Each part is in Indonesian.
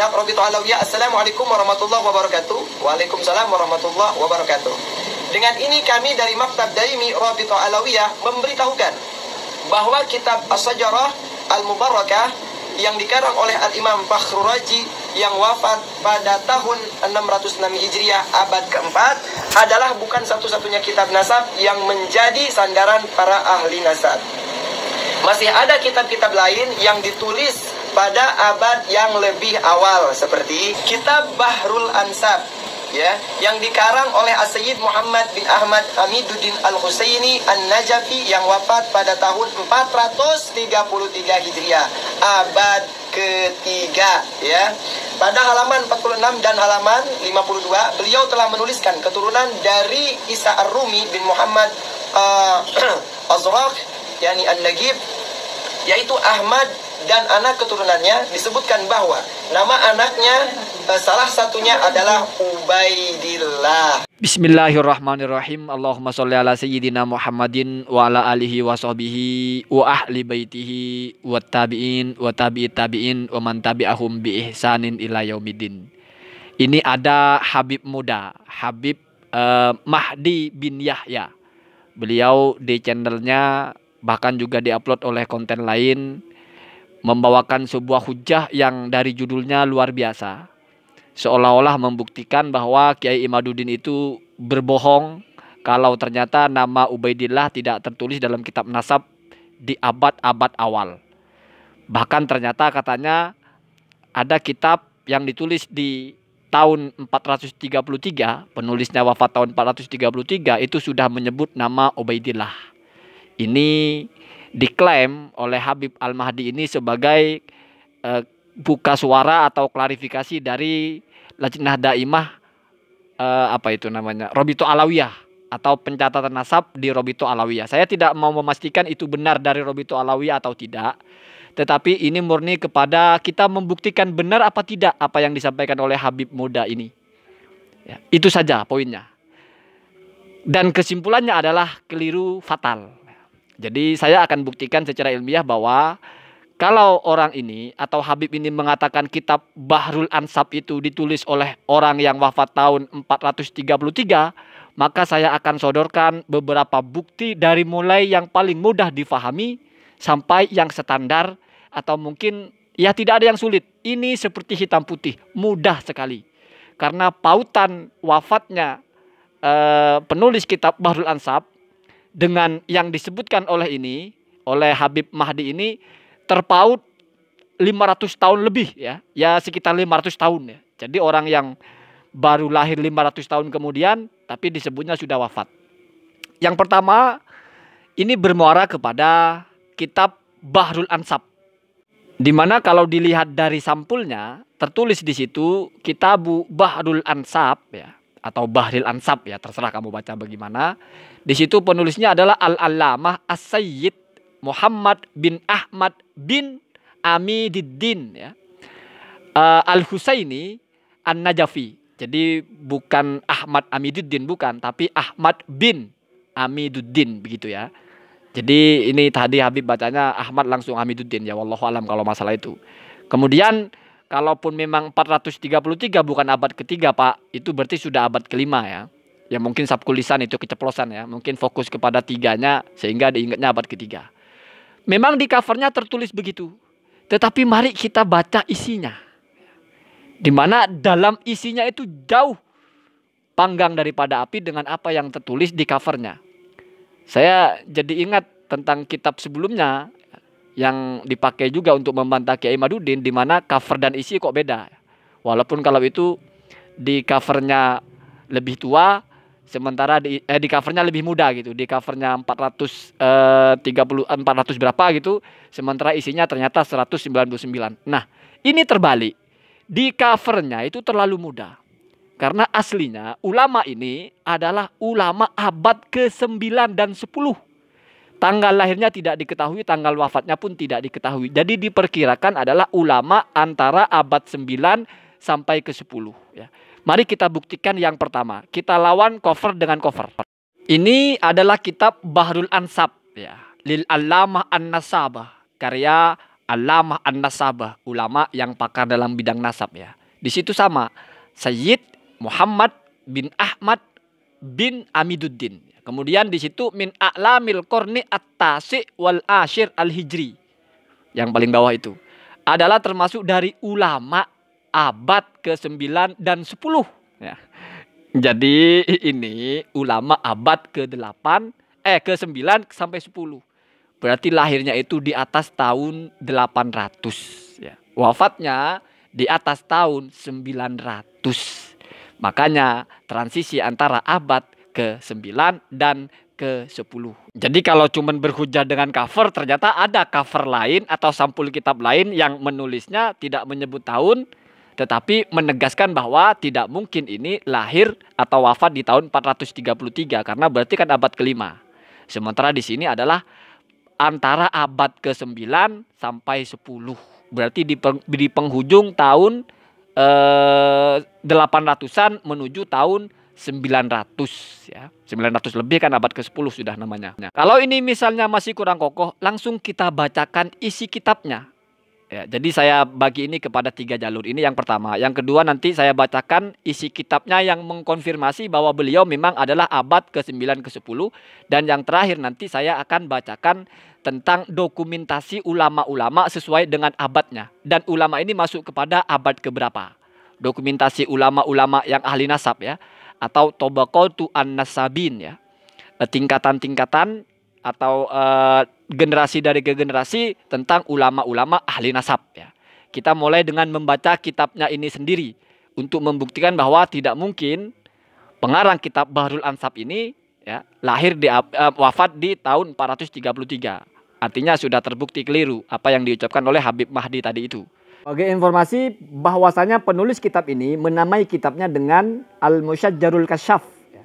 Ya, Robitu Alawiyah. Assalamualaikum warahmatullahi wabarakatuh. Waalaikumsalam warahmatullahi wabarakatuh. Dengan ini kami dari Maktab Daimi Robitu Alawiyah memberitahukan bahwa kitab As-Sajarah Al-Mubarakah yang dikarang oleh Al-Imam Fakhru Raji yang wafat pada tahun 606 Hijriah abad keempat adalah bukan satu-satunya kitab nasab yang menjadi sandaran para ahli nasab. Masih ada kitab-kitab lain yang ditulis pada abad yang lebih awal seperti kitab Bahrul Ansab ya yang dikarang oleh Asyid Muhammad bin Ahmad Hamiduddin Al-Husaini An-Najafi yang wafat pada tahun 433 Hijriah abad ketiga ya pada halaman 46 dan halaman 52 beliau telah menuliskan keturunan dari Isa Ar-Rumi bin Muhammad uh, Azraq yakni an Najib yaitu Ahmad dan anak keturunannya disebutkan bahwa nama anaknya eh, salah satunya adalah Ubaidillah. Bismillahirrahmanirrahim. Allahumma sholli ala sayyidina Muhammadin wa ala alihi wa sahbihi wa ahli baitihi wa tabi'in wa tabi'i tabi'in wa man tabi'ahum bi ihsanin ila yaumiddin. Ini ada Habib muda, Habib uh, Mahdi bin Yahya. Beliau di channelnya bahkan juga diupload oleh konten lain membawakan sebuah hujah yang dari judulnya luar biasa. Seolah-olah membuktikan bahwa Kiai Imaduddin itu berbohong kalau ternyata nama Ubaidillah tidak tertulis dalam kitab nasab di abad-abad awal. Bahkan ternyata katanya ada kitab yang ditulis di tahun 433, penulisnya wafat tahun 433 itu sudah menyebut nama Ubaidillah. Ini diklaim oleh Habib Al-Mahdi ini sebagai uh, buka suara atau klarifikasi dari Lajnah Daimah uh, apa itu namanya Robito Alawiyah atau pencatatan nasab di Robito Alawiyah. Saya tidak mau memastikan itu benar dari Robito Alawiyah atau tidak. Tetapi ini murni kepada kita membuktikan benar apa tidak apa yang disampaikan oleh Habib Muda ini. Ya, itu saja poinnya. Dan kesimpulannya adalah keliru fatal. Jadi saya akan buktikan secara ilmiah bahwa kalau orang ini atau Habib ini mengatakan kitab Bahrul Ansab itu ditulis oleh orang yang wafat tahun 433, maka saya akan sodorkan beberapa bukti dari mulai yang paling mudah difahami sampai yang standar atau mungkin ya tidak ada yang sulit. Ini seperti hitam putih, mudah sekali. Karena pautan wafatnya eh, penulis kitab Bahrul Ansab dengan yang disebutkan oleh ini oleh Habib Mahdi ini terpaut 500 tahun lebih ya. Ya sekitar 500 tahun ya. Jadi orang yang baru lahir 500 tahun kemudian tapi disebutnya sudah wafat. Yang pertama ini bermuara kepada kitab Bahrul Ansab. Di mana kalau dilihat dari sampulnya tertulis di situ Kitabu Bahrul Ansab ya atau Bahril Ansab ya terserah kamu baca bagaimana. Di situ penulisnya adalah Al-Allamah As-Sayyid Muhammad bin Ahmad bin Amididdin ya. Uh, Al-Husaini An-Najafi. Jadi bukan Ahmad Amiduddin bukan, tapi Ahmad bin Amiduddin begitu ya. Jadi ini tadi Habib bacanya Ahmad langsung Amiduddin ya wallahu alam kalau masalah itu. Kemudian Kalaupun memang 433 bukan abad ketiga Pak, itu berarti sudah abad kelima ya. Ya mungkin sabkulisan itu keceplosan ya. Mungkin fokus kepada tiganya sehingga diingatnya abad ketiga. Memang di covernya tertulis begitu. Tetapi mari kita baca isinya. Di mana dalam isinya itu jauh panggang daripada api dengan apa yang tertulis di covernya. Saya jadi ingat tentang kitab sebelumnya yang dipakai juga untuk membantah Kiai Madudin di mana cover dan isi kok beda. Walaupun kalau itu di covernya lebih tua sementara di eh, di covernya lebih muda gitu. Di covernya 430 400 eh, eh, berapa gitu, sementara isinya ternyata 199. Nah, ini terbalik. Di covernya itu terlalu muda. Karena aslinya ulama ini adalah ulama abad ke-9 dan 10 Tanggal lahirnya tidak diketahui, tanggal wafatnya pun tidak diketahui. Jadi diperkirakan adalah ulama antara abad 9 sampai ke 10. Ya. Mari kita buktikan yang pertama. Kita lawan cover dengan cover. Ini adalah kitab Bahrul Ansab. Ya. Lil Alamah An-Nasabah. Karya Alamah An-Nasabah. Ulama yang pakar dalam bidang nasab. ya. Di situ sama. Sayyid Muhammad bin Ahmad bin Amiduddin. Kemudian di situ min a'lamil korni at-tasi wal ashir al-hijri. Yang paling bawah itu. Adalah termasuk dari ulama abad ke-9 dan 10. Ya. Jadi ini ulama abad ke-8 eh ke-9 sampai 10. Berarti lahirnya itu di atas tahun 800 ya. Wafatnya di atas tahun 900. Makanya transisi antara abad ke-9 dan ke-10. Jadi kalau cuman berhujah dengan cover, ternyata ada cover lain atau sampul kitab lain yang menulisnya tidak menyebut tahun, tetapi menegaskan bahwa tidak mungkin ini lahir atau wafat di tahun 433 karena berarti kan abad kelima. Sementara di sini adalah antara abad ke-9 sampai 10. Berarti di, penghujung tahun eh, 800-an menuju tahun 900 ya. 900 lebih kan abad ke-10 sudah namanya. Kalau ini misalnya masih kurang kokoh, langsung kita bacakan isi kitabnya. Ya, jadi saya bagi ini kepada tiga jalur. Ini yang pertama. Yang kedua nanti saya bacakan isi kitabnya yang mengkonfirmasi bahwa beliau memang adalah abad ke-9 ke-10 dan yang terakhir nanti saya akan bacakan tentang dokumentasi ulama-ulama sesuai dengan abadnya dan ulama ini masuk kepada abad keberapa. Dokumentasi ulama-ulama yang ahli nasab ya atau tobaqatu an-nasabin ya. Eh, tingkatan-tingkatan atau uh, generasi dari ke generasi tentang ulama-ulama ahli nasab ya. Kita mulai dengan membaca kitabnya ini sendiri untuk membuktikan bahwa tidak mungkin pengarang kitab Bahrul Ansab ini ya lahir di uh, wafat di tahun 433. Artinya sudah terbukti keliru apa yang diucapkan oleh Habib Mahdi tadi itu. Oke, informasi bahwasanya penulis kitab ini menamai kitabnya dengan Al-Musyajjarul Kasyaf. Kashaf, ya.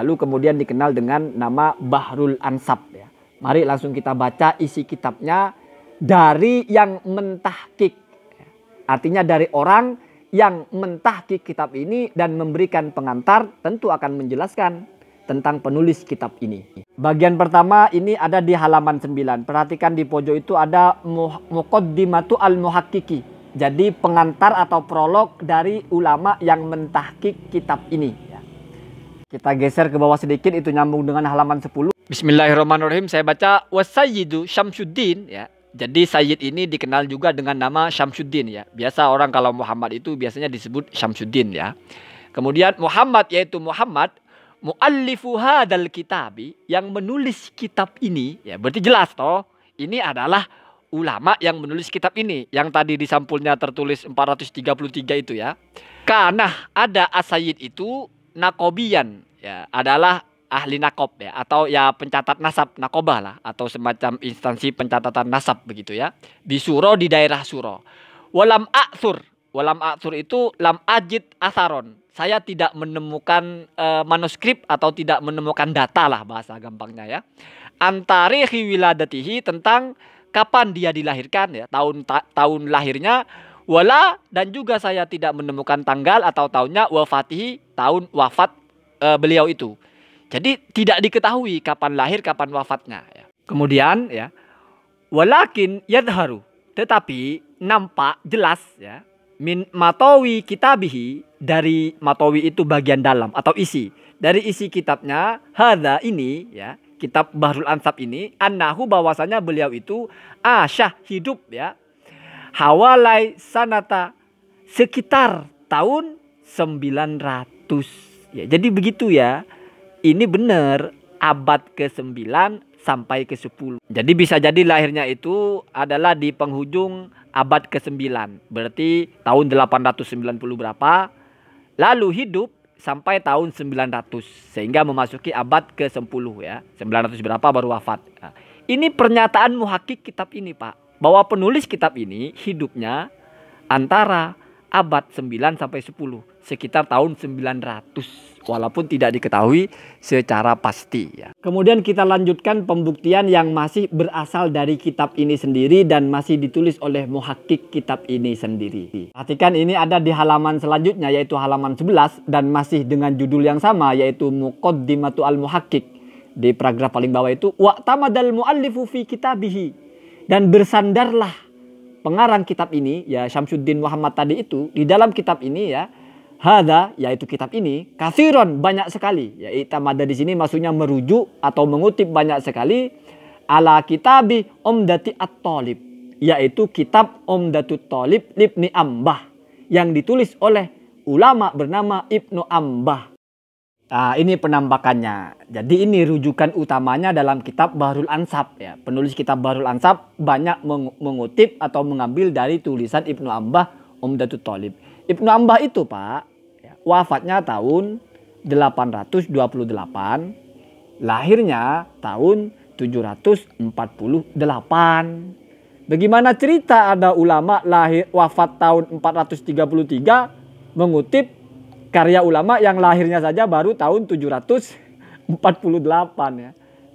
Lalu kemudian dikenal dengan nama Bahrul Ansab. Ya. Mari langsung kita baca isi kitabnya dari yang mentahkik. Ya. Artinya dari orang yang mentahkik kitab ini dan memberikan pengantar tentu akan menjelaskan tentang penulis kitab ini. Bagian pertama ini ada di halaman 9. Perhatikan di pojok itu ada Muqaddimatu al-Muhakkiki. Jadi pengantar atau prolog dari ulama yang mentahkik kitab ini. Ya. Kita geser ke bawah sedikit itu nyambung dengan halaman 10. Bismillahirrahmanirrahim saya baca wasayyidu Syamsuddin ya. Jadi Sayyid ini dikenal juga dengan nama Syamsuddin ya. Biasa orang kalau Muhammad itu biasanya disebut Syamsuddin ya. Kemudian Muhammad yaitu Muhammad muallifu hadal kitabi yang menulis kitab ini ya berarti jelas toh ini adalah ulama yang menulis kitab ini yang tadi di sampulnya tertulis 433 itu ya karena ada asayid itu nakobian ya adalah ahli nakob ya atau ya pencatat nasab nakobah lah atau semacam instansi pencatatan nasab begitu ya di suro di daerah suro walam aksur Walam aksur itu lam ajid asaron. Saya tidak menemukan e, manuskrip atau tidak menemukan data lah bahasa gampangnya ya. Antari wiladatihi tentang kapan dia dilahirkan ya, tahun ta, tahun lahirnya wala dan juga saya tidak menemukan tanggal atau tahunnya wafatihi tahun wafat e, beliau itu. Jadi tidak diketahui kapan lahir, kapan wafatnya ya. Kemudian ya walakin yadharu tetapi nampak jelas ya min matawi kitabihi dari matawi itu bagian dalam atau isi dari isi kitabnya hada ini ya kitab Bahrul Ansab ini annahu bahwasanya beliau itu asyah hidup ya hawalai sanata sekitar tahun 900 ya jadi begitu ya ini benar abad ke-9 sampai ke 10. Jadi bisa jadi lahirnya itu adalah di penghujung abad ke-9. Berarti tahun 890 berapa? Lalu hidup sampai tahun 900 sehingga memasuki abad ke-10 ya. 900 berapa baru wafat. Nah, ini pernyataan muhakik kitab ini, Pak. Bahwa penulis kitab ini hidupnya antara abad 9 sampai 10 sekitar tahun 900 walaupun tidak diketahui secara pasti ya. Kemudian kita lanjutkan pembuktian yang masih berasal dari kitab ini sendiri dan masih ditulis oleh muhakkik kitab ini sendiri. Perhatikan ini ada di halaman selanjutnya yaitu halaman 11 dan masih dengan judul yang sama yaitu Muqaddimatu al-Muhakkik. Di paragraf paling bawah itu wa tamadal muallifu fi kitabihi dan bersandarlah pengarang kitab ini ya Syamsuddin Muhammad tadi itu di dalam kitab ini ya Hada yaitu kitab ini kasiron banyak sekali ya itamada di sini maksudnya merujuk atau mengutip banyak sekali ala kitabi umdati At-Talib yaitu kitab umdatu Talib Ibni Ambah yang ditulis oleh ulama bernama Ibnu Ambah Nah, ini penampakannya. Jadi ini rujukan utamanya dalam kitab Barul Ansab ya. Penulis kitab Barul Ansab banyak meng mengutip atau mengambil dari tulisan Ibnu Ambah Umdatul Talib. Ibnu Ambah itu Pak, ya, wafatnya tahun 828, lahirnya tahun 748. Bagaimana cerita ada ulama lahir wafat tahun 433 mengutip karya ulama yang lahirnya saja baru tahun 748 ya.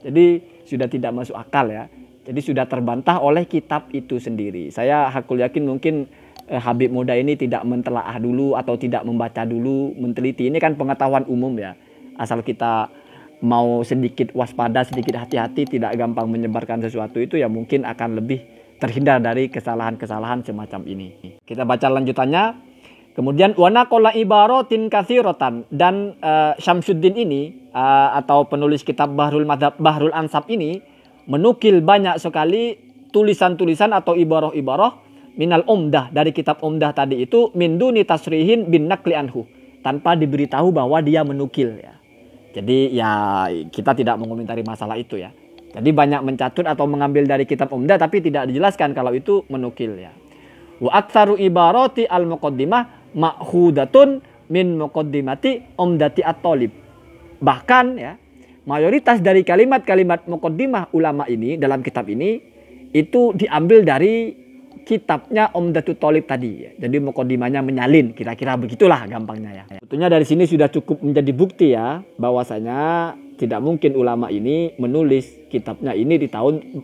Jadi sudah tidak masuk akal ya. Jadi sudah terbantah oleh kitab itu sendiri. Saya hakul yakin mungkin eh, Habib Muda ini tidak mentelaah dulu atau tidak membaca dulu, meneliti Ini kan pengetahuan umum ya. Asal kita mau sedikit waspada, sedikit hati-hati, tidak gampang menyebarkan sesuatu itu ya mungkin akan lebih terhindar dari kesalahan-kesalahan semacam ini. Kita baca lanjutannya. Kemudian wana kola ibarotin kasirotan dan uh, Syamsuddin ini uh, atau penulis kitab Bahrul Madhab Bahrul Ansab ini menukil banyak sekali tulisan-tulisan atau ibaroh-ibaroh ibaroh minal umdah dari kitab umdah tadi itu min duni tasrihin bin nakli anhu tanpa diberitahu bahwa dia menukil ya. Jadi ya kita tidak mengomentari masalah itu ya. Jadi banyak mencatut atau mengambil dari kitab umdah tapi tidak dijelaskan kalau itu menukil ya. Wa aktsaru ibarati al-muqaddimah Makhudatun min muqaddimati umdati at-talib. Bahkan ya, mayoritas dari kalimat-kalimat muqaddimah ulama ini dalam kitab ini itu diambil dari kitabnya om datu Tolib tadi. Ya. Jadi mukodimanya menyalin, kira-kira begitulah gampangnya ya. Tentunya dari sini sudah cukup menjadi bukti ya, bahwasanya tidak mungkin ulama ini menulis kitabnya ini di tahun 433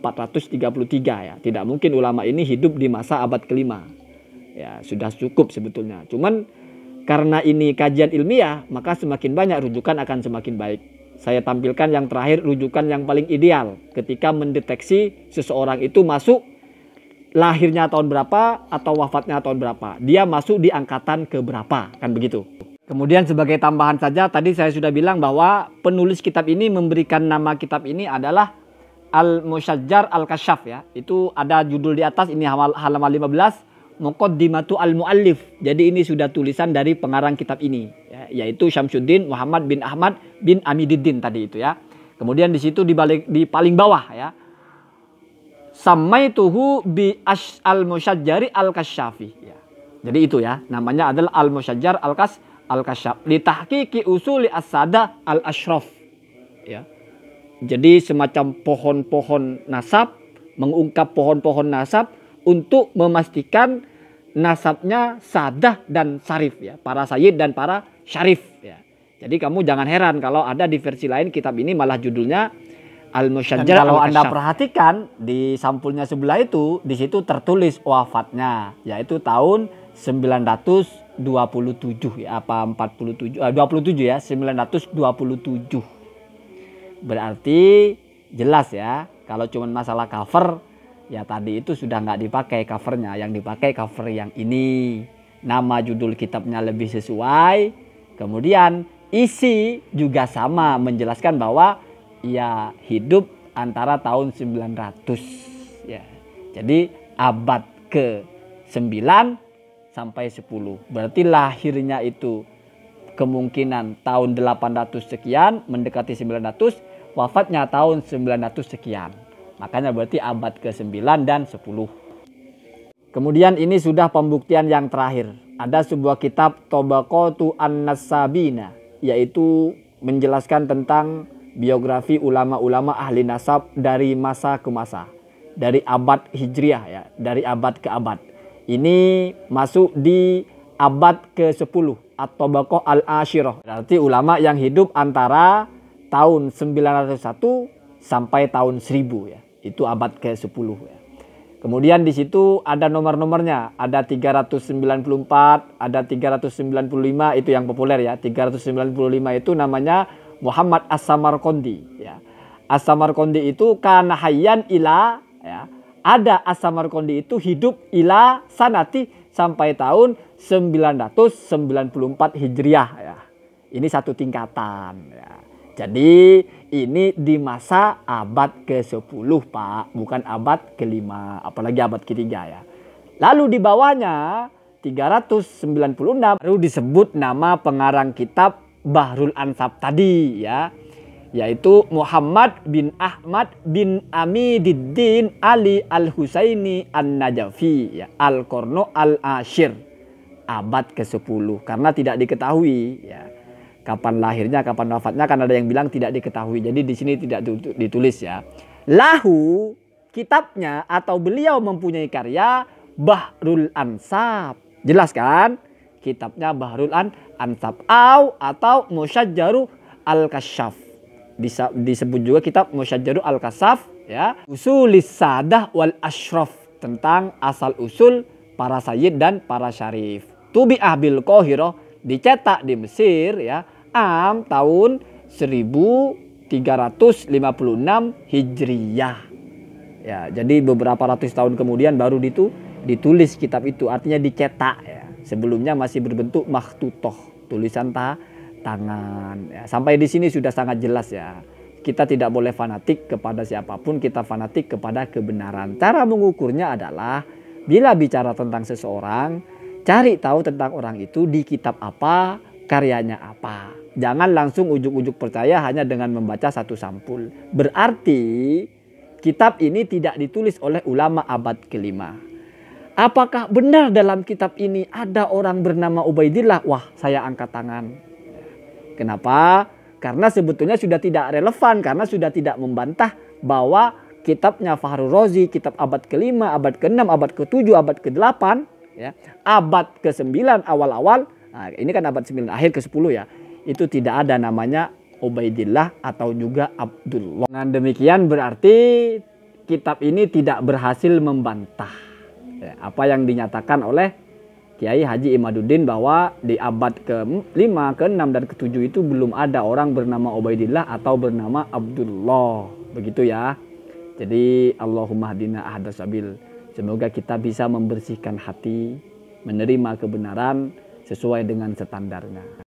ya. Tidak mungkin ulama ini hidup di masa abad kelima. Ya, sudah cukup sebetulnya. Cuman karena ini kajian ilmiah, maka semakin banyak rujukan akan semakin baik. Saya tampilkan yang terakhir rujukan yang paling ideal ketika mendeteksi seseorang itu masuk lahirnya tahun berapa atau wafatnya tahun berapa. Dia masuk di angkatan ke berapa, kan begitu. Kemudian sebagai tambahan saja tadi saya sudah bilang bahwa penulis kitab ini memberikan nama kitab ini adalah Al-Musyajjar Al-Kasyaf ya. Itu ada judul di atas ini halaman 15 Muqaddimatu al-Muallif. Jadi ini sudah tulisan dari pengarang kitab ini ya, yaitu Syamsuddin Muhammad bin Ahmad bin Amiduddin tadi itu ya. Kemudian di situ di balik di paling bawah ya. Samaituhu bi ash al musyajjari al kasyafi ya. Jadi itu ya, namanya adalah al musyajjar al kas al kasyaf. tahkiki usuli asada al ashraf ya. Jadi semacam pohon-pohon nasab mengungkap pohon-pohon nasab untuk memastikan nasabnya sadah dan sarif ya, para sayyid dan para syarif ya. Jadi kamu jangan heran kalau ada di versi lain kitab ini malah judulnya al musyajar kalau anda perhatikan di sampulnya sebelah itu di situ tertulis wafatnya yaitu tahun 927 ya apa 47 eh, 27 ya 927 berarti jelas ya kalau cuma masalah cover ya tadi itu sudah nggak dipakai covernya yang dipakai cover yang ini nama judul kitabnya lebih sesuai kemudian isi juga sama menjelaskan bahwa ya hidup antara tahun 900 ya jadi abad ke 9 sampai 10 berarti lahirnya itu kemungkinan tahun 800 sekian mendekati 900 wafatnya tahun 900 sekian Makanya berarti abad ke-9 dan 10. Kemudian ini sudah pembuktian yang terakhir. Ada sebuah kitab Tobakotu An-Nasabina yaitu menjelaskan tentang biografi ulama-ulama ahli nasab dari masa ke masa, dari abad Hijriah ya, dari abad ke abad. Ini masuk di abad ke-10 atau Bako al ashiroh. Berarti ulama yang hidup antara tahun 901 sampai tahun 1000 ya. Itu abad ke-10 ya. Kemudian di situ ada nomor-nomornya, ada 394, ada 395 itu yang populer ya. 395 itu namanya Muhammad As-Samarqandi ya. As-Samarqandi itu kan hayyan ila ya. Ada As-Samarqandi itu hidup ila sanati sampai tahun 994 Hijriah ya. Ini satu tingkatan ya. Jadi ini di masa abad ke-10 Pak, bukan abad ke-5, apalagi abad ke-3 ya. Lalu di bawahnya 396 baru disebut nama pengarang kitab Bahrul Ansab tadi ya yaitu Muhammad bin Ahmad bin Amiduddin Ali Al-Husaini An-Najafi ya, al Korno Al-Ashir abad ke-10 karena tidak diketahui ya kapan lahirnya, kapan wafatnya kan ada yang bilang tidak diketahui. Jadi di sini tidak ditulis ya. Lahu kitabnya atau beliau mempunyai karya Bahrul Ansab. Jelas kan? Kitabnya Bahrul An Ansab au atau Musyajjaru Al-Kasyaf. disebut juga kitab Musyajjaru Al-Kasyaf ya. Usulis Sadah wal Ashraf tentang asal usul para sayyid dan para syarif. Tubi Ahbil Kohiro dicetak di Mesir ya am tahun 1356 Hijriyah. Ya, jadi beberapa ratus tahun kemudian baru itu ditulis kitab itu, artinya dicetak ya. Sebelumnya masih berbentuk makhtutoh, tulisan ta tangan. Ya, sampai di sini sudah sangat jelas ya. Kita tidak boleh fanatik kepada siapapun, kita fanatik kepada kebenaran. Cara mengukurnya adalah bila bicara tentang seseorang, cari tahu tentang orang itu di kitab apa, karyanya apa. Jangan langsung ujuk-ujuk percaya hanya dengan membaca satu sampul. Berarti kitab ini tidak ditulis oleh ulama abad kelima. Apakah benar dalam kitab ini ada orang bernama Ubaidillah? Wah, saya angkat tangan. Kenapa? Karena sebetulnya sudah tidak relevan karena sudah tidak membantah bahwa kitabnya Fahrul Rozi, kitab abad kelima, abad ke keenam, abad ke ketujuh, abad kedelapan, ya, abad ke sembilan awal-awal. Nah, ini kan abad sembilan akhir ke sepuluh ya itu tidak ada namanya Ubaidillah atau juga Abdullah. Dengan demikian berarti kitab ini tidak berhasil membantah ya, apa yang dinyatakan oleh Kiai Haji Imaduddin bahwa di abad ke-5, ke-6 dan ke-7 itu belum ada orang bernama Ubaidillah atau bernama Abdullah. Begitu ya. Jadi Allahumma hadina ahdasabil. Semoga kita bisa membersihkan hati, menerima kebenaran sesuai dengan standarnya.